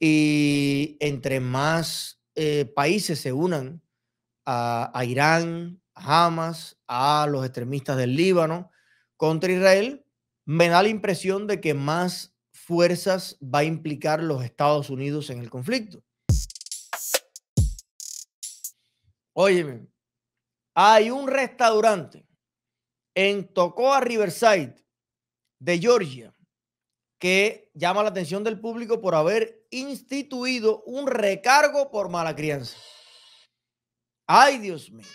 Y entre más eh, países se unan a, Irán, a Hamas, a los extremistas del Líbano contra Israel, me da la impresión de que más fuerzas va a implicar los Estados Unidos en el conflicto. Óyeme, hay un restaurante en Tocoa Riverside de Georgia que llama la atención del público por haber instituido un recargo por mala crianza. Ay, Dios mío.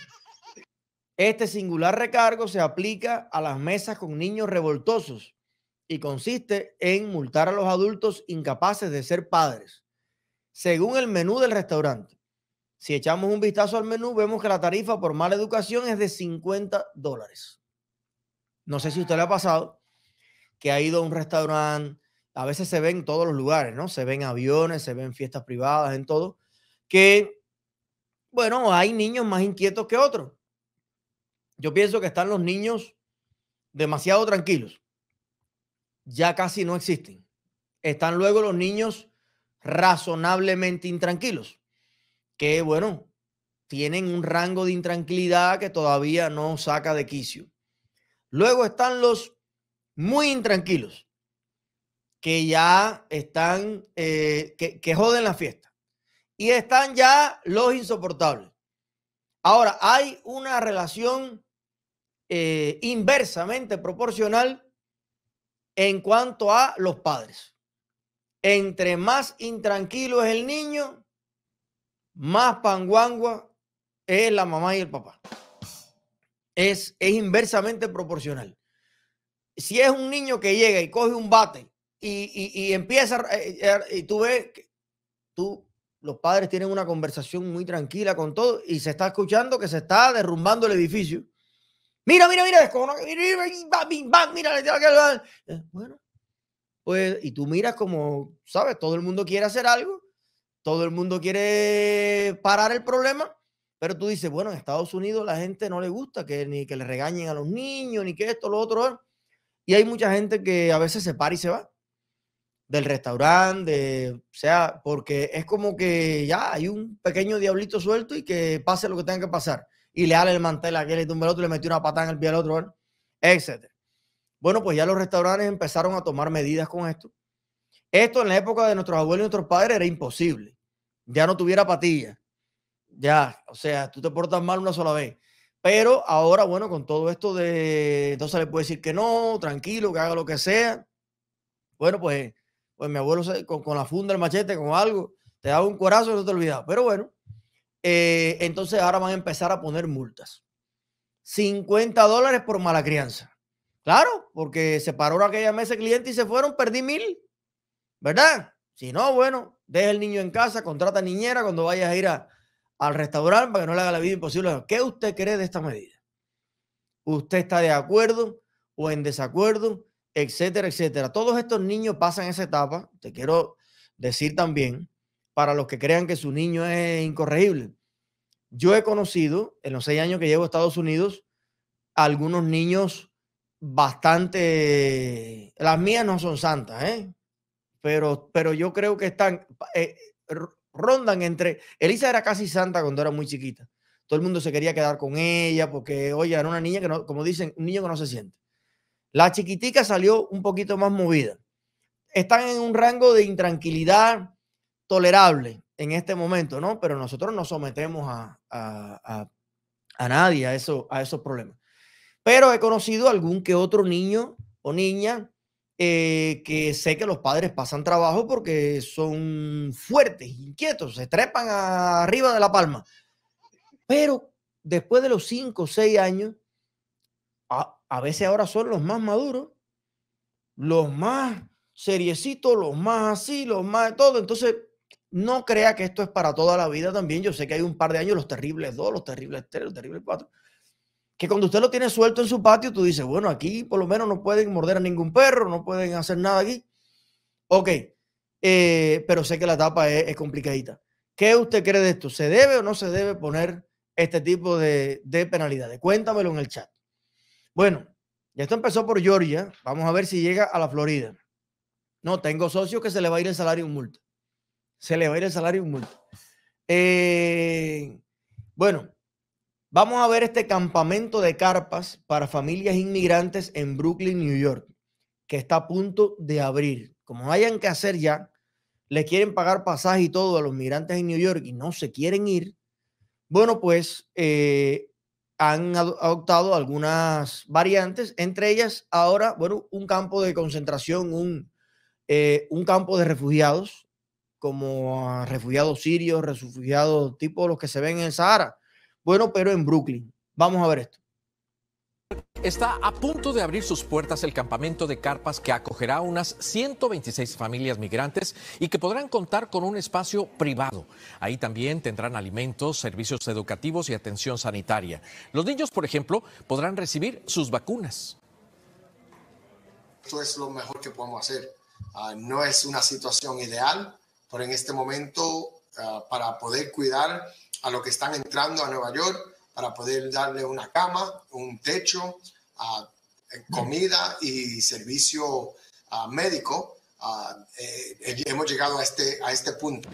Este singular recargo se aplica a las mesas con niños revoltosos y consiste en multar a los adultos incapaces de ser padres, según el menú del restaurante. Si echamos un vistazo al menú, vemos que la tarifa por mala educación es de 50 dólares. No sé si usted le ha pasado que ha ido a un restaurante, a veces se ven en todos los lugares, ¿no? Se ven aviones, se ven fiestas privadas, en todo, que, bueno, hay niños más inquietos que otros. Yo pienso que están los niños demasiado tranquilos. Ya casi no existen. Están luego los niños razonablemente intranquilos, que, bueno, tienen un rango de intranquilidad que todavía no saca de quicio. Luego están los muy intranquilos, que ya están, eh, que, joden la fiesta. Y están ya los insoportables. Ahora, hay una relación eh, inversamente proporcional en cuanto a los padres. Entre más intranquilo es el niño, más panguangua es la mamá y el papá. Es, es inversamente proporcional si es un niño que llega y coge un bate y, y, empieza, y tú ves, que tú, los padres tienen una conversación muy tranquila con todo y se está escuchando que se está derrumbando el edificio. Mira, mira, mira, mira, mira, mira, bueno, pues, y tú miras como, ¿sabes? Todo el mundo quiere hacer algo, todo el mundo quiere parar el problema, pero tú dices, bueno, en Estados Unidos la gente no le gusta que ni que le regañen a los niños, ni que esto, lo otro. Y hay mucha gente que a veces se para y se va del restaurante, o sea, porque es como que ya hay un pequeño diablito suelto y que pase lo que tenga que pasar. Y le ale el mantel a aquel le tumba el otro, le metió una patada en el pie al otro, etc. Bueno, pues ya los restaurantes empezaron a tomar medidas con esto. Esto en la época de nuestros abuelos y nuestros padres era imposible. Ya no tuviera patilla. Ya, o sea, tú te portas mal una sola vez. Pero ahora, bueno, con todo esto de, entonces le puede decir que no, tranquilo, que haga lo que sea. Bueno, pues, pues mi abuelo con, la funda, el machete, con algo, te daba un corazón y no te olvidaba. Pero bueno, eh, entonces ahora van a empezar a poner multas. 50 dólares por mala crianza. Claro, porque se paró aquella mesa cliente y se fueron, perdí mil. ¿Verdad? Si no, bueno, deja el niño en casa, contrata niñera cuando vayas a ir a, al restaurante para que no le haga la vida imposible. ¿Qué usted cree de esta medida? ¿Usted está de acuerdo o en desacuerdo? Etcétera, etcétera. Todos estos niños pasan esa etapa. Te quiero decir también, para los que crean que su niño es incorregible. Yo he conocido, en los seis años que llevo a Estados Unidos, algunos niños bastante... Las mías no son santas, ¿eh? Pero, pero yo creo que están... Eh, rondan entre. Elisa era casi santa cuando era muy chiquita. Todo el mundo se quería quedar con ella porque, oye, era una niña que, no, como dicen, un niño que no se siente. La chiquitica salió un poquito más movida. Están en un rango de intranquilidad tolerable en este momento, ¿no? Pero nosotros no sometemos a, a, a, a nadie a, eso, a esos problemas. Pero he conocido algún que otro niño o niña eh, que sé que los padres pasan trabajo porque son fuertes, inquietos, se trepan arriba de la palma. Pero después de los cinco o seis años, a, a, veces ahora son los más maduros, los más seriecitos, los más así, los más de todo. Entonces, no crea que esto es para toda la vida también. Yo sé que hay un par de años, los terribles dos, los terribles tres, los terribles cuatro que cuando usted lo tiene suelto en su patio, tú dices, bueno, aquí por lo menos no pueden morder a ningún perro, no pueden hacer nada aquí. Ok, eh, pero sé que la etapa es, complicadita. ¿Qué usted cree de esto? ¿Se debe o no se debe poner este tipo de, de penalidades? Cuéntamelo en el chat. Bueno, ya esto empezó por Georgia. Vamos a ver si llega a la Florida. No, tengo socios que se le va a ir el salario un multa. Se le va a ir el salario un multa. Eh, bueno, Vamos a ver este campamento de carpas para familias inmigrantes en Brooklyn, New York, que está a punto de abrir. Como hayan que hacer ya, le quieren pagar pasaje y todo a los migrantes en New York y no se quieren ir. Bueno, pues eh, han adoptado algunas variantes, entre ellas ahora, bueno, un campo de concentración, un, eh, un campo de refugiados, como ah, refugiados sirios, refugiados tipo los que se ven en el Sahara bueno, pero en Brooklyn. Vamos a ver esto. Está a punto de abrir sus puertas el campamento de carpas que acogerá a unas 126 familias migrantes y que podrán contar con un espacio privado. Ahí también tendrán alimentos, servicios educativos y atención sanitaria. Los niños, por ejemplo, podrán recibir sus vacunas. Esto es lo mejor que podemos hacer. Ah, no es una situación ideal, pero en este momento, ah, para poder cuidar a lo que están entrando a Nueva York para poder darle una cama, un techo, eh, comida y servicio ah, médico. Ah, eh, eh, hemos llegado a este, a este punto.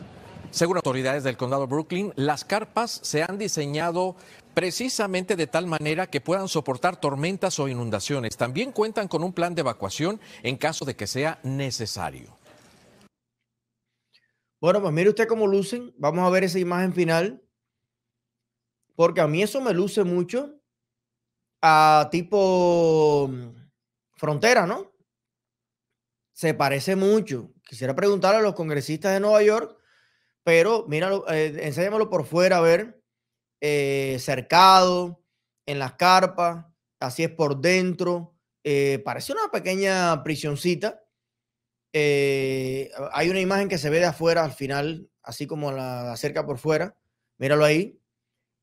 Según autoridades del condado de Brooklyn, las carpas se han diseñado precisamente de tal manera que puedan soportar tormentas o inundaciones. También cuentan con un plan de evacuación en caso de que sea necesario. Bueno, pues mire usted cómo lucen. Vamos a ver esa imagen final. Porque a mí eso me luce mucho a tipo mm, frontera, ¿no? Se parece mucho. Quisiera preguntar a los congresistas de Nueva York, pero míralo, eh, enséñamelo por fuera, a ver, eh, cercado, en las carpas, así es por dentro. Eh, parece una pequeña prisioncita. hay una imagen que se ve de afuera al final, así como la cerca por fuera. Míralo ahí.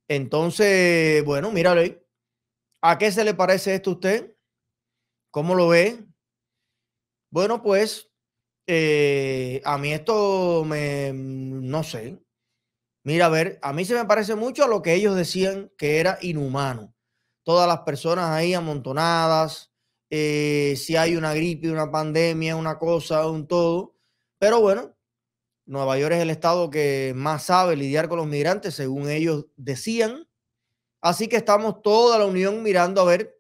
Entonces, bueno, mírale. ¿A qué se le parece esto a usted? ¿Cómo lo ve? Bueno, pues eh, a mí esto me, no sé. Mira, a ver, a mí se me parece mucho a lo que ellos decían que era inhumano. Todas las personas ahí amontonadas, eh, si hay una gripe, una pandemia, una cosa, un todo. Pero bueno, Nueva York es el estado que más sabe lidiar con los migrantes, según ellos decían. Así que estamos toda la Unión mirando a ver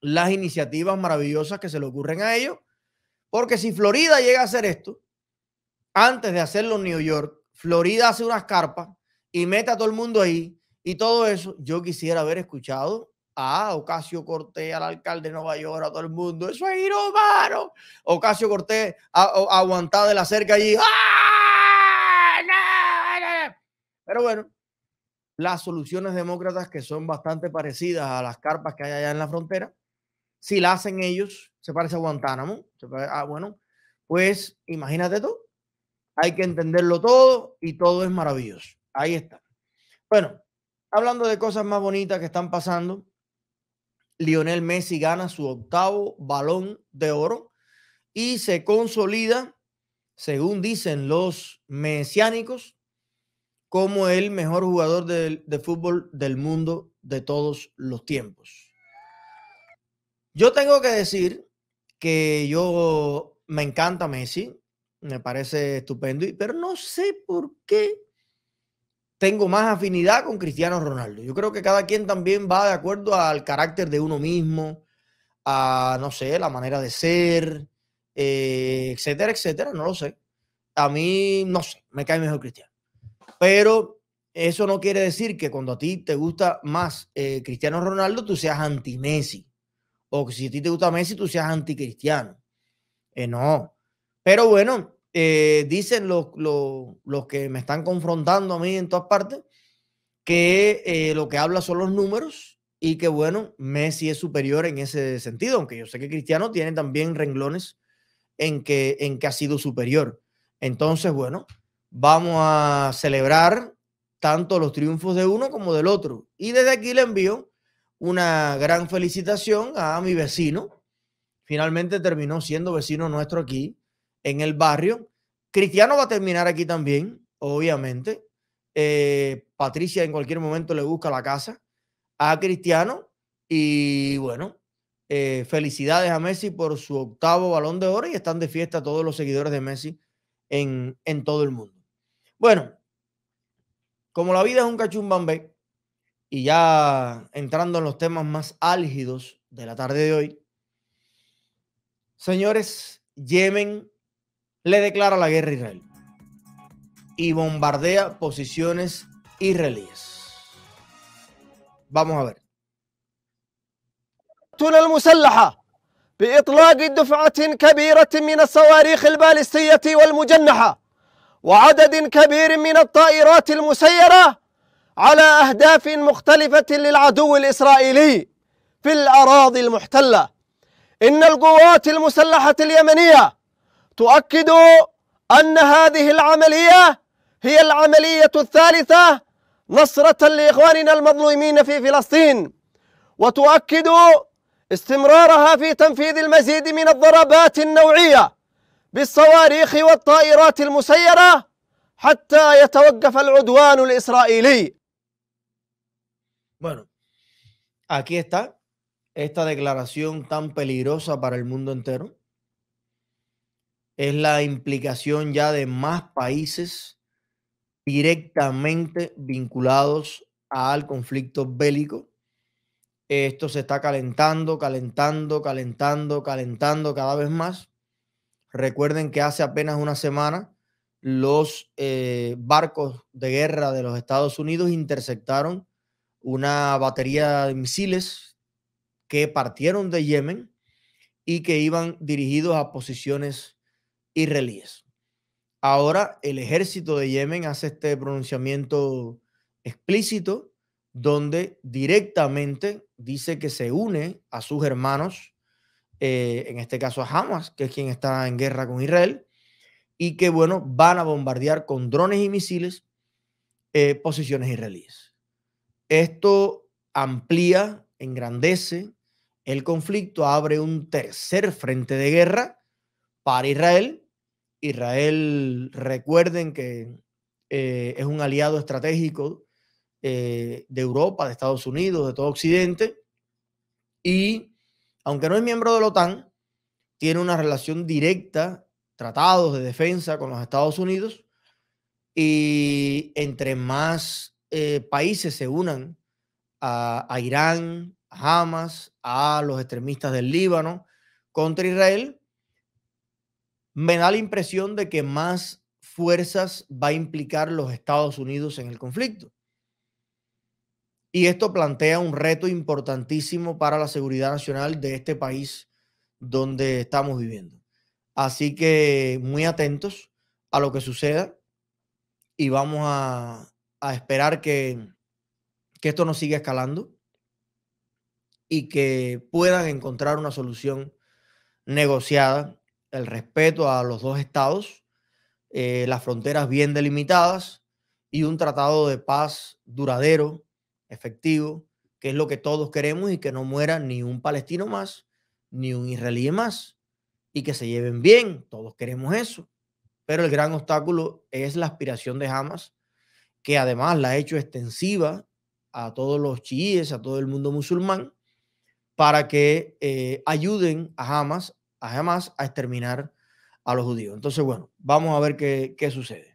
las iniciativas maravillosas que se le ocurren a ellos. Porque si Florida llega a hacer esto, antes de hacerlo en New York, Florida hace unas carpas y mete a todo el mundo ahí y todo eso, yo quisiera haber escuchado a Ocasio Cortés, al alcalde de Nueva York, a todo el mundo. Eso es inhumano. Ocasio Cortés aguantada de la cerca allí. ¡Ah! Pero bueno, las soluciones demócratas que son bastante parecidas a las carpas que hay allá en la frontera, si la hacen ellos, se parece a Guantánamo. ah, bueno, pues imagínate todo. hay que entenderlo todo y todo es maravilloso. Ahí está. Bueno, hablando de cosas más bonitas que están pasando, Lionel Messi gana su octavo balón de oro y se consolida, según dicen los mesiánicos, como el mejor jugador de, fútbol del mundo de todos los tiempos. Yo tengo que decir que yo me encanta Messi, me parece estupendo, pero no sé por qué tengo más afinidad con Cristiano Ronaldo. Yo creo que cada quien también va de acuerdo al carácter de uno mismo, a, no sé, la manera de ser, eh, etcétera, etcétera, no lo sé. A mí, no sé, me cae mejor Cristiano. Pero eso no quiere decir que cuando a ti te gusta más eh, Cristiano Ronaldo, tú seas anti-Messi. O que si a ti te gusta Messi, tú seas anticristiano. Eh, no. Pero bueno, eh, dicen los, que me están confrontando a mí en todas partes que eh, lo que habla son los números y que bueno, Messi es superior en ese sentido, aunque yo sé que Cristiano tiene también renglones en que, en que ha sido superior. Entonces, bueno, Vamos a celebrar tanto los triunfos de uno como del otro. Y desde aquí le envío una gran felicitación a mi vecino. Finalmente terminó siendo vecino nuestro aquí en el barrio. Cristiano va a terminar aquí también, obviamente. Eh, Patricia en cualquier momento le busca la casa a Cristiano. Y bueno, eh, felicidades a Messi por su octavo balón de oro y están de fiesta todos los seguidores de Messi en, en todo el mundo. Bueno, como la vida es un cachumbambé, y ya entrando en los temas más álgidos de la tarde de hoy, señores, Yemen le declara la guerra a Israel y bombardea posiciones israelíes. Vamos a ver. وعدد كبير من الطائرات المسيرة على أهداف مختلفة للعدو الإسرائيلي في الأراضي المحتلة إن القوات المسلحة اليمنية تؤكد أن هذه العملية هي العملية الثالثة نصرة لإخواننا المظلومين في فلسطين وتؤكد استمرارها في تنفيذ المزيد من الضربات النوعيه Bueno, aquí está esta declaración tan peligrosa para el mundo entero. Es la implicación ya de más países directamente vinculados al conflicto bélico. Esto se está calentando, calentando, calentando, calentando cada vez más. Recuerden que hace apenas una semana los eh, barcos de guerra de los Estados Unidos interceptaron una batería de misiles que partieron de Yemen y que iban dirigidos a posiciones israelíes. Ahora el ejército de Yemen hace este pronunciamiento explícito donde directamente dice que se une a sus hermanos eh, en este caso a Hamas, que es quien está en guerra con Israel, y que, bueno, van a bombardear con drones y misiles eh, posiciones israelíes. Esto amplía, engrandece el conflicto, abre un tercer frente de guerra para Israel. Israel, recuerden que eh, es un aliado estratégico de Europa, de Estados Unidos, de todo Occidente, y aunque no es miembro de la OTAN, tiene una relación directa, tratados de defensa con los Estados Unidos, y entre más eh, países se unan a, a Irán, a Hamas, a los extremistas del Líbano contra Israel, me da la impresión de que más fuerzas va a implicar los Estados Unidos en el conflicto. Y esto plantea un reto importantísimo para la seguridad nacional de este país donde estamos viviendo. Así que muy atentos a lo que suceda y vamos a, esperar que, esto no siga escalando y que puedan encontrar una solución negociada, el respeto a los dos estados, eh, las fronteras bien delimitadas y un tratado de paz duradero efectivo, que es lo que todos queremos y que no muera ni un palestino más, ni un israelí más, y que se lleven bien, todos queremos eso. Pero el gran obstáculo es la aspiración de Hamas, que además la ha hecho extensiva a todos los chiíes, a todo el mundo musulmán, para que eh, ayuden a Hamas, a Hamas a exterminar a los judíos. Entonces, bueno, vamos a ver qué, qué sucede.